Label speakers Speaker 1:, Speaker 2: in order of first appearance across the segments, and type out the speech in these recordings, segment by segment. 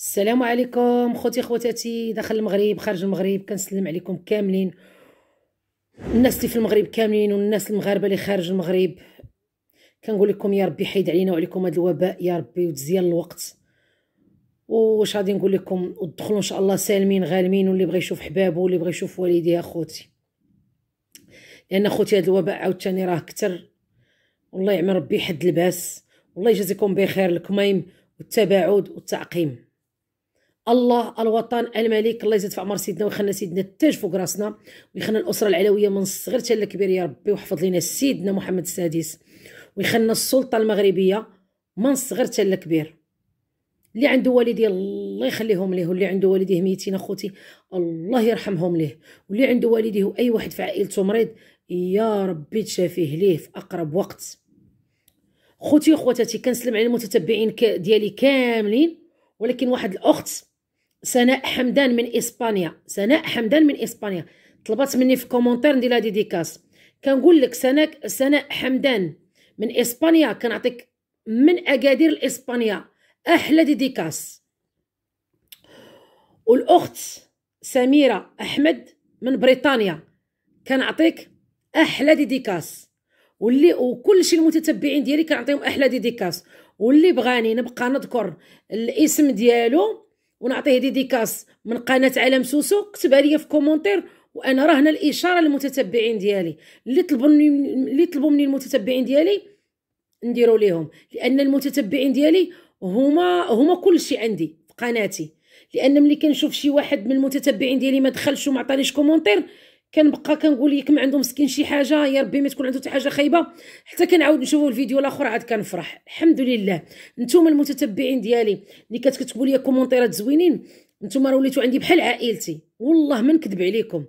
Speaker 1: السلام عليكم خوتي خواتاتي داخل المغرب خارج المغرب كنسلم عليكم كاملين الناس اللي في المغرب كاملين والناس المغاربه اللي خارج المغرب كنقول لكم يا ربي حيد علينا وعليكم هذا الوباء يا ربي وتزيان الوقت واش غادي نقول لكم ودخلوا ان شاء الله سالمين غالمين واللي بغى يشوف حبابه واللي بغى يشوف والديه اخوتي لان اخوتي هذا الوباء عاوتاني راه كثر والله يعمر ربي حد الباس والله يجازيكم بخير الكميم والتباعد والتعقيم الله الوطن الملك الله يزيد في عمر سيدنا ويخلينا سيدنا التاج فوق راسنا ويخلينا الاسره العلويه من الصغير حتى الكبير يا ربي ويحفظ لنا سيدنا محمد السادس ويخلينا السلطه المغربيه من الصغير حتى الكبير اللي عنده والدي الله يخليهم ليه واللي عنده والديه ميتين اخوتي الله يرحمهم ليه واللي عنده والديه واي واحد في عائلته مريض يا ربي تشافيه ليه في اقرب وقت خوتي وخواتاتي كنسلم على المتتبعين ديالي كاملين ولكن واحد الاخت سناء حمدان من اسبانيا سناء حمدان من اسبانيا طلبات مني في كومونتير ندير لها ديديكاس كنقول لك سناء سناء حمدان من اسبانيا كنعطيك من اكادير الاسبانيا احلى ديديكاس والاخت سميره احمد من بريطانيا كنعطيك احلى ديديكاس واللي وكلشي المتتبعين ديالي كنعطيهم احلى ديديكاس واللي بغاني نبقى نذكر الاسم ديالو ونعطيه ديديكاس من قناه عالم سوسو كتبها لي في كومونتير وانا راه هنا الاشاره للمتتبعين ديالي اللي طلبوا اللي طلبوا مني المتتبعين ديالي نديروا ليهم لان المتتبعين ديالي هما هما كل شيء عندي في قناتي لان ملي كنشوف شي واحد من المتتبعين ديالي ما دخلش وما عطانيش كومونتير كنبقى كنقول ما عنده مسكين شي حاجه يا ربي ما تكون عنده حتى حاجه خايبه حتى كنعاود نشوفوا الفيديو الاخر عاد كنفرح الحمد لله نتوما المتتبعين ديالي اللي كتكتبوا لي كومونتيرات زوينين نتوما راه وليتوا عندي بحال عائلتي والله ما نكذب عليكم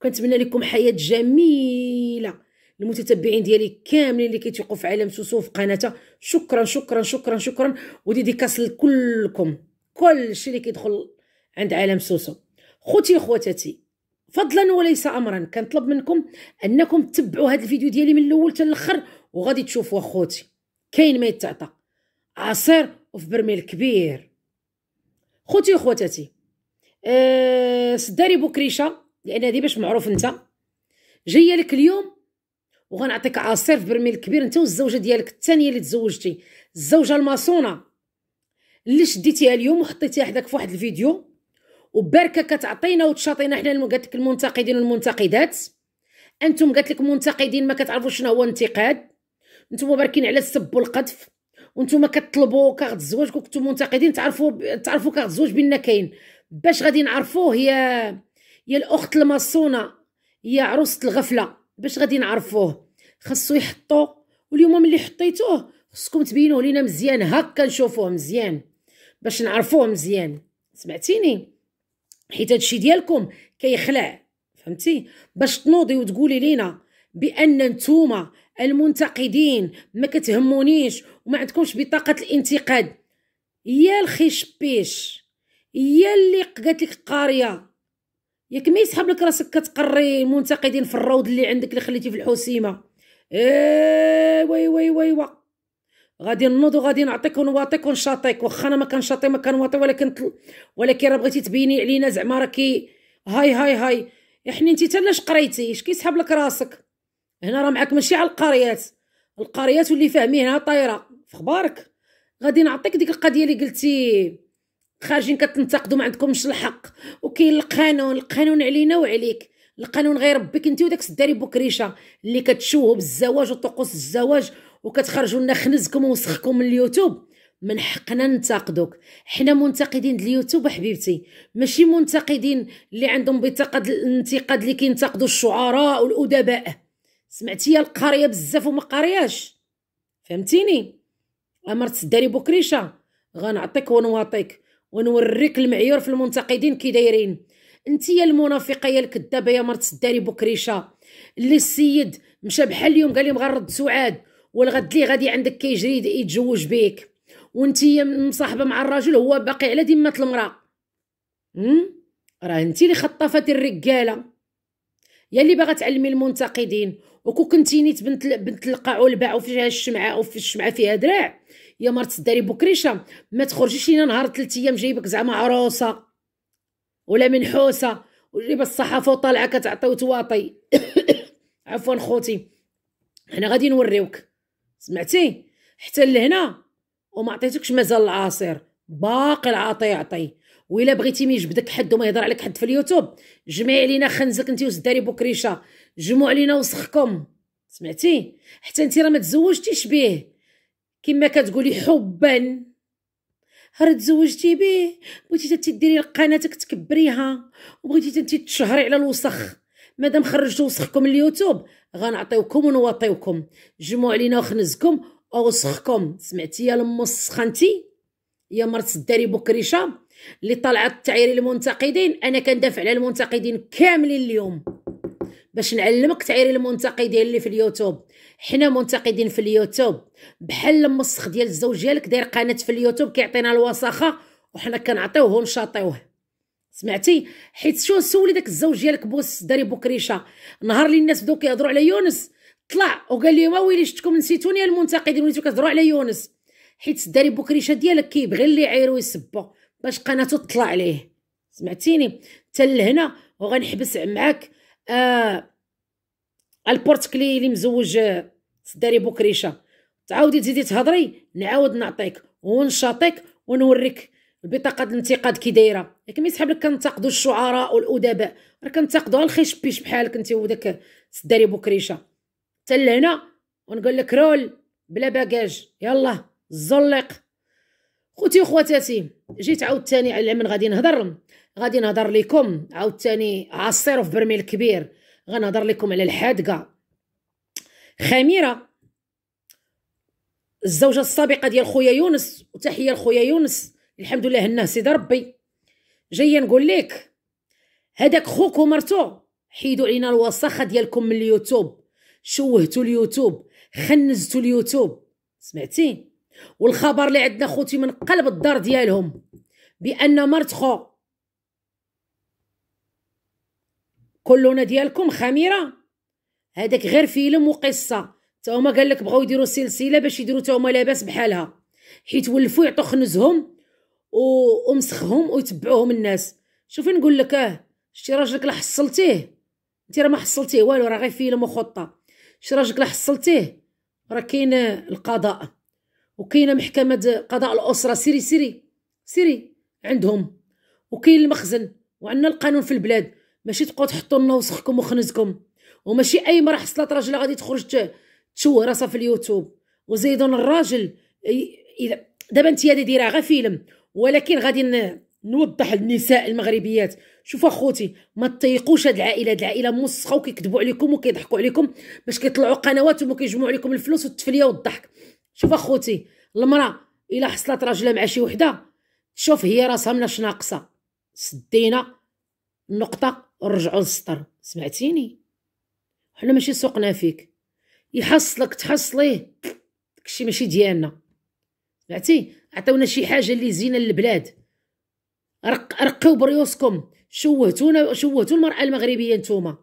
Speaker 1: وكنتمنى لكم حياه جميله المتتبعين ديالي كاملين اللي كيتيقوا في عالم سوسو في قناتها شكرا شكرا شكرا شكرا وديديكاس لكلكم كلشي اللي كيدخل عند عالم سوسو خوتي خواتاتي فضلا وليس امرا كنطلب منكم انكم تتبعوا هذا الفيديو ديالي من الاول حتى الاخر وغادي تشوفوا اخوتي كاين ما يتعطى عصير وفي برميل كبير خوتي وخواتاتي أه سداري بوكريشه لان هذه باش معروف انت جايه لك اليوم وغنعطيك عصير في برميل كبير انت والزوجه ديالك الثانيه اللي تزوجتي الزوجه الماسونه اللي شديتيها اليوم وحطيتيها حداك في واحد الفيديو وبركه كتعطينا وتشاطينا حنا قالت لك المنتقدين والمنتقدات انتم قالت لك منتقدين ما كتعرفوش شنو هو انتقاد نتوما باركين على السب والقذف وانتم كتطلبوا كارت الزواج كنتم منتقدين تعرفوا تعرفوا كارت الزواج بينا كاين باش غادي نعرفوه هي يا الاخت المصونه يا عروسه الغفله باش غادي نعرفوه خاصو يحطو واليوم ملي حطيتوه خصكم تبينوه لينا مزيان هكا نشوفوه مزيان باش نعرفوه مزيان سمعتيني حيت هادشي ديالكم كيخلع فهمتي باش تنوضي وتقولي لينا بان نتوما المنتقدين ما كتهمونيش وما عندكمش بطاقه الانتقاد يا الخشبيش يا اللي قالت لك قاريه ياك ما يسحب لك راسك كتقري المنتقدين في الروض اللي عندك اللي خليتي في الحسيمه إيه، وي وي, وي. غادي نوض وغادي نعطيك ونواطيك ونشاطيك واخا انا ما كنشاطي ما كنواطي ولكن تل... ولكن راه بغيتي تبيني علينا زعما راكي هاي هاي هاي يعني انت تلاش قريتي اش كيسحب لك راسك هنا راه معاك ماشي على القريات القريات واللي فاهمينها طايره في غادي نعطيك ديك القضيه اللي قلتي خارجين كتنتقدوا ما عندكمش الحق وكاين القانون القانون علينا وعليك القانون غير ربك انت وداك السداري بوكريشه اللي كتشوهو بالزواج وطقوس الزواج وكتخرجوا لنا خنزكم ووسخكم من اليوتيوب من حقنا ننتقدوك حنا منتقدين اليوتيوب حبيبتي ماشي منتقدين اللي عندهم بطاقه الانتقاد اللي كينتقدوا الشعراء والادباء سمعتي القاريه بزاف وما قارياش فهمتيني امرت داري بكريشه غنعطيك ونواطيك ونوريك المعيار في المنتقدين كي دايرين انت يا المنافقه يا الكذابه يا مرت الداري بكريشه اللي السيد مشى بحال اليوم قال لهم غنرد سعاد والغد اللي غادي عندك كيجري يتزوج بك وانت مصاحبه مع الراجل هو باقي على ذمه المراه راه انت اللي خطفتي الرجاله يا اللي باغا تعلمي المنتقدين وكو كنتي نيت بنت بنت القاع والباع وفيها الشمعه وفي الشمعه فيها دراع يا مرت داري بكريشه ما تخرجيش لينا نهار ثلاث ايام جايبك زعما عروسه ولا منحوسه ولبس الصحافه وطالعه كتعطي وتواطي عفوا خوتي حنا غادي نوريوك سمعتي حتى لهنا وما عطيتكش مازال العصير باقي العاطي يعطي وإلا بغيتي ما يجبدك حد وما يهضر عليك حد في اليوتيوب جمعي علينا خنزك انت وسداري بوكريشه جمعوا علينا وسخكم سمعتي حتى انت راه ما تزوجتيش بيه كما كتقولي حبا راه تزوجتي بيه بغيتي تديري قناتك تكبريها وبغيتي انت تشهري على الوسخ مادام خرجتو وسخكم اليوتيوب غنعطيوكم ونواطيوكم جمعوا علينا وخنزكم اوسخكم سمعتي يا لمو سخنتي يا مرت الداري بكريشه اللي طلعت تعيري المنتقدين انا كندافع على المنتقدين كاملين اليوم باش نعلمك تعيري المنتقدين اللي في اليوتيوب حنا منتقدين في اليوتيوب بحال المسخ ديال الزوج ديالك داير قناه في اليوتيوب كيعطينا الوساخه وحنا كنعطيوه ونشاطيوه سمعتي حيت شو سولي داك الزوج ديالك بوس داري بوكريشه نهار اللي الناس بداو كيهضروا على يونس طلع وقال لهم ويلي شتكم نسيتوني المنتقدين وليتو كتهضروا على يونس حيت داري بوكريشه ديالك كيبغي اللي يعير ويسبو باش قناته تطلع عليه سمعتيني حتى لهنا وغنحبس معاك آه البورتكلي اللي مزوج آه، داري بوكريشه تعاودي تزيدي تهضري نعاود نعطيك ونشاطيك ونوريك البطاقه الانتقاد كي دايره لكن ما لك كنتقدوا الشعراء والادباء راه كنتقدوا الخيش بحالك انت وداك سداري بوكريشه حتى لهنا ونقول لك رول بلا باكاج يلا زلق خوتي وخواتاتي جيت عاوتاني على من غادي نهضر غادي نهضر لكم عاوتاني عصير في برميل كبير غنهضر لكم على الحادقه خميره الزوجه السابقه ديال خويا يونس وتحيه لخويا يونس الحمد لله هنا سيدي ربي جايه نقول لك هذاك خوك ومرتو حيدوا علينا الوسخه ديالكم من اليوتيوب شوهتوا اليوتيوب خنزتوا اليوتيوب سمعتي والخبر اللي عندنا خوتي من قلب الدار ديالهم بان مرت خو كلنا ديالكم خميره هذاك غير فيلم وقصه تا هما قال لك بغاو يديروا سلسله باش يديروا تا هما لاباس بحالها حيت ولفوا يعطوا خنزهم ومسخهم ويتبعوهم الناس شوفي نقول لك اه شتي راجلك لا حصلتيه انت راه ما حصلتيه والو راه غير فيلم وخطه شتي راجلك لا حصلتيه راه كاين القضاء وكاينه محكمه قضاء الاسره سيري سيري سيري عندهم وكاين المخزن وعندنا القانون في البلاد ماشي تبقاو تحطوا لنا وسخكم وخنزكم وماشي اي مره حصلت راجله غادي تخرج تشوه راسها في اليوتيوب وزيدون الراجل دابا انت هذه دايره غير فيلم ولكن غادي نوضح للنساء المغربيات شوف اخوتي ما تطيقوش هاد العائله هاد العائله موسخه وكيكذبوا عليكم وكيضحكوا عليكم باش كيطلعوا قنوات وما كيجمعوا عليكم الفلوس والتفليه والضحك شوف اخوتي المراه الا حصلت راجله مع شي وحده تشوف هي راسها من اش ناقصه سدينا النقطه ورجعوا للسطر سمعتيني حنا ماشي سوقنا فيك يحصلك تحصليه داكشي ماشي ديالنا فهمتي عطيونا شي حاجه اللي زينه للبلاد رق رقوا بريوسكم شوهتونا شوهتوا المراه المغربيه نتوما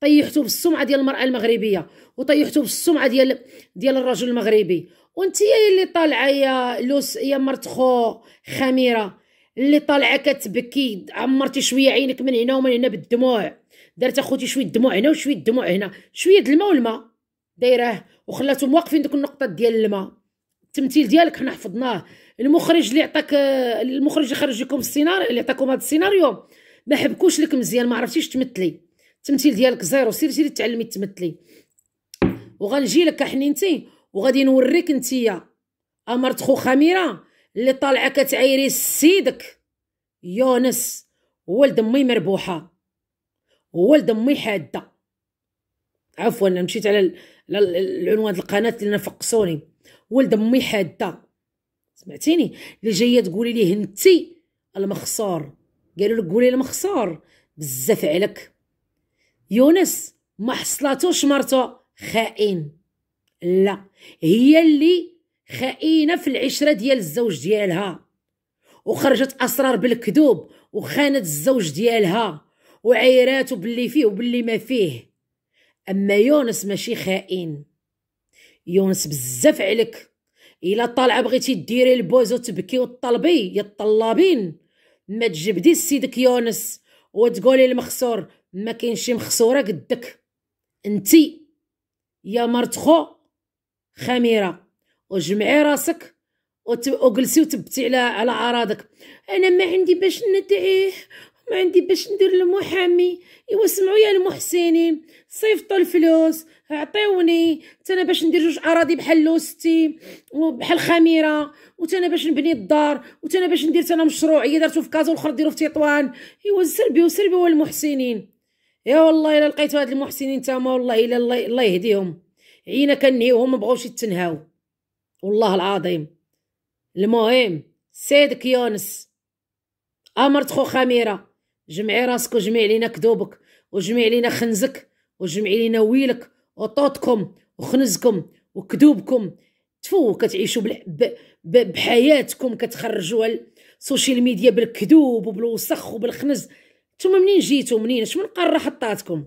Speaker 1: طيحتوا بالسمعه ديال المراه المغربيه وطيحتوا بالسمعه ديال ديال الرجل المغربي وانت يا اللي طالعه يا لوس يا مرت خو خميره اللي طالعه كتبكي عمرتي شويه عينك من هنا ومن هنا بالدموع درت اخوتي شويه دموع هنا وشويه دموع هنا شويه الماء والماء دايره وخلاتهم واقفين دوك النقطه ديال الماء التمثيل ديالك حنا حفظناه المخرج اللي عطاك المخرج اللي خرج لكم السيناريو اللي عطاكم هذا السيناريو ما حبكوش لك مزيان ما عرفتيش تمثلي التمثيل ديالك زيرو سير سيري تعلمي تمثلي وغنجي لك حنينتي وغادي نوريك نتيا امرت خو خميره اللي طالعه كتعيري سيدك يونس ولد امي مربوحه ولد امي حاده عفوا انا مشيت على العنوان القناه اللي نفقسوني ولد امي حاده سمعتيني اللي جايه تقولي ليه انتي المخسور قالوا لك قولي المخسور بزاف عليك يونس ما حصلاتوش مرته خائن لا هي اللي خائنه في العشره ديال الزوج ديالها وخرجت اسرار بالكذوب وخانت الزوج ديالها وعيراتو باللي فيه وباللي ما فيه اما يونس ماشي خائن يونس بزاف عليك الا طالعه بغيتي ديري البوز وتبكي وتطلبي يا الطلابين ما تجبدي سيدك يونس وتقولي المخسور ما كاينش شي مخسوره قدك انتي يا مرت خو خميره وجمعي راسك وجلسي وتبتي على على اعراضك انا ما عندي باش ندعيه ما عندي باش ندير المحامي ايوا سمعوا يا المحسنين صيفطوا الفلوس عطيوني انا باش ندير جوج اراضي بحال لوستي وبحال خميره انا باش نبني الدار انا باش ندير انا هي درتو في كازا والاخر ديرو في تطوان ايوا سربي وسربي هو المحسنين يا والله الا لقيتو هاد المحسنين تما والله الا الله يهديهم عينا كنهيوهم مبغاوش يتنهاو والله العظيم المهم سيدك يونس امرت خو خميره جمعي راسك وجمعي لينا كذوبك وجمعي لينا خنزك وجمعي لينا ويلك وطوطكم وخنزكم وكذوبكم تفو كتعيشوا بحياتكم كتخرجوها السوشيال ميديا بالكذوب وبالوسخ وبالخنز نتوما منين جيتو منين اش من قاره حطاتكم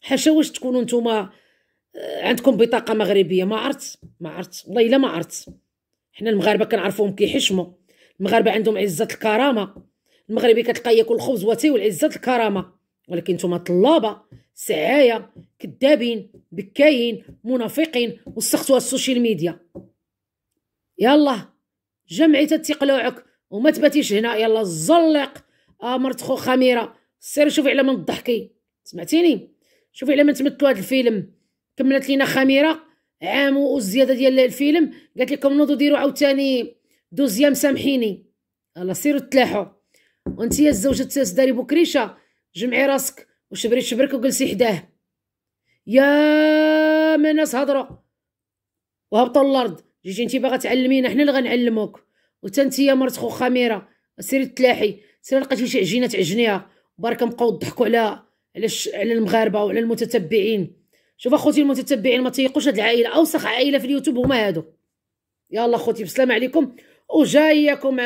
Speaker 1: حاشا واش تكونوا نتوما آه، عندكم بطاقه مغربيه ما عرفت ما عرفت والله الا ما عرفت حنا المغاربه كنعرفوهم كيحشموا المغاربه عندهم عزه الكرامه المغربي كتلقى ياكل الخبز وتي والعزه الكرامه ولكن نتوما طلابه سعاية كذابين بكاين منافقين وسختوها السوشيال ميديا يلا جمعي تتقلوعك وما تباتيش هنا يلا زلق امرت آه، خو خميره سير شوفي على من ضحكي سمعتيني شوفي على من تمثلوا هذا الفيلم كملت لينا خميره عام وزياده ديال الفيلم قالت لكم نوضوا ديروا عاوتاني دوزيام سامحيني يلا سيروا تلاحوا وانت يا الزوجه داري بكريشه جمعي راسك وشبريت شبرك وجلسي حداه يا من ناس هضره وهبطوا الارض جيتي انت باغا تعلمينا حنا اللي غنعلموك وتا انت يا مرت خو خميره سيري تلاحي سيري لقيتي شي عجينه تعجنيها بارك بقاو تضحكوا على على على المغاربه وعلى المتتبعين شوف اخوتي المتتبعين ما تيقوش هاد العائله اوسخ عائله في اليوتيوب هما هادو يلا اخوتي بسلام عليكم وجايكم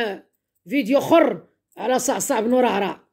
Speaker 1: فيديو اخر على صعصع بن رعرع